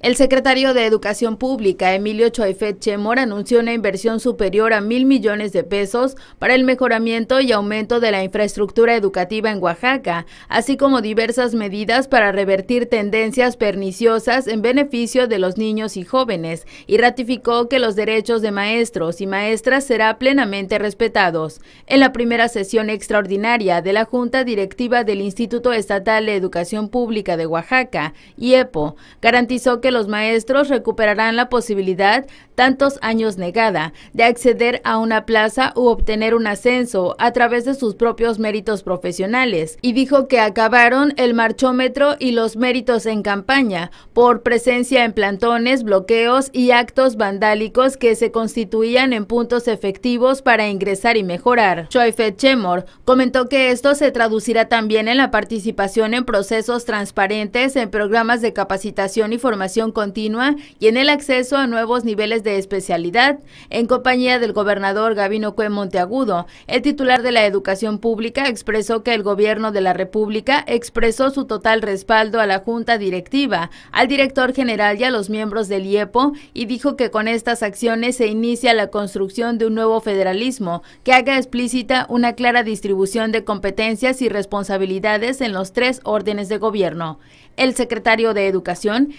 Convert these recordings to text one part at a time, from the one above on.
El secretario de Educación Pública, Emilio Choifet Chemor, anunció una inversión superior a mil millones de pesos para el mejoramiento y aumento de la infraestructura educativa en Oaxaca, así como diversas medidas para revertir tendencias perniciosas en beneficio de los niños y jóvenes, y ratificó que los derechos de maestros y maestras serán plenamente respetados. En la primera sesión extraordinaria de la Junta Directiva del Instituto Estatal de Educación Pública de Oaxaca, IEPO, garantizó que los maestros recuperarán la posibilidad, tantos años negada, de acceder a una plaza u obtener un ascenso a través de sus propios méritos profesionales, y dijo que acabaron el marchómetro y los méritos en campaña por presencia en plantones, bloqueos y actos vandálicos que se constituían en puntos efectivos para ingresar y mejorar. Choifet Chemor comentó que esto se traducirá también en la participación en procesos transparentes en programas de capacitación y formación continua y en el acceso a nuevos niveles de especialidad, en compañía del gobernador Gabino Cue Monteagudo, el titular de la Educación Pública expresó que el gobierno de la República expresó su total respaldo a la Junta Directiva, al director general y a los miembros del IEPO y dijo que con estas acciones se inicia la construcción de un nuevo federalismo que haga explícita una clara distribución de competencias y responsabilidades en los tres órdenes de gobierno. El secretario de Educación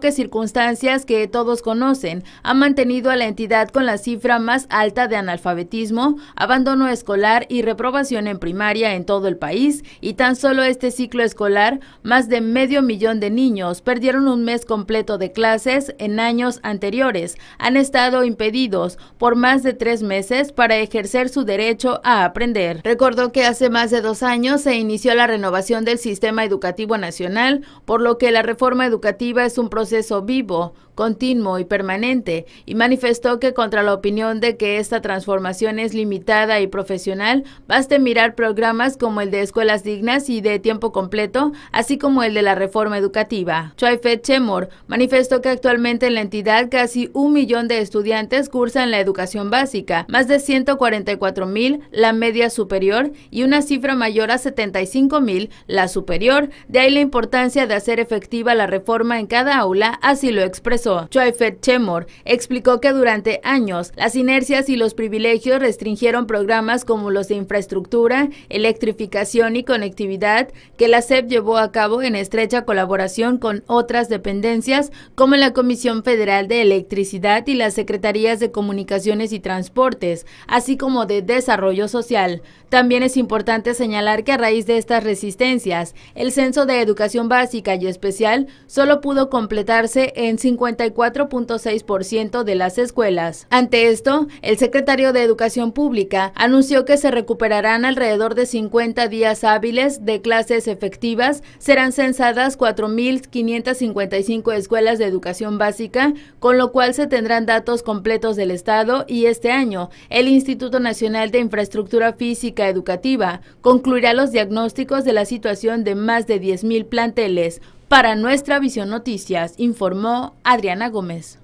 que circunstancias que todos conocen han mantenido a la entidad con la cifra más alta de analfabetismo, abandono escolar y reprobación en primaria en todo el país y tan solo este ciclo escolar, más de medio millón de niños perdieron un mes completo de clases en años anteriores, han estado impedidos por más de tres meses para ejercer su derecho a aprender. Recordó que hace más de dos años se inició la renovación del sistema educativo nacional, por lo que la reforma educativa es un un proceso vivo, continuo y permanente, y manifestó que contra la opinión de que esta transformación es limitada y profesional, baste mirar programas como el de escuelas dignas y de tiempo completo, así como el de la reforma educativa. Choifet Chemor manifestó que actualmente en la entidad casi un millón de estudiantes cursan la educación básica, más de 144 mil la media superior y una cifra mayor a 75 mil la superior. De ahí la importancia de hacer efectiva la reforma en cada aula así lo expresó. Choifet Chemor explicó que durante años las inercias y los privilegios restringieron programas como los de infraestructura, electrificación y conectividad que la SEP llevó a cabo en estrecha colaboración con otras dependencias como la Comisión Federal de Electricidad y las Secretarías de Comunicaciones y Transportes, así como de Desarrollo Social. También es importante señalar que a raíz de estas resistencias, el Censo de Educación Básica y Especial solo pudo completarse en 54.6% de las escuelas. Ante esto, el secretario de Educación Pública anunció que se recuperarán alrededor de 50 días hábiles de clases efectivas, serán censadas 4.555 escuelas de educación básica, con lo cual se tendrán datos completos del Estado y este año el Instituto Nacional de Infraestructura Física Educativa concluirá los diagnósticos de la situación de más de 10.000 planteles, para nuestra Visión Noticias, informó Adriana Gómez.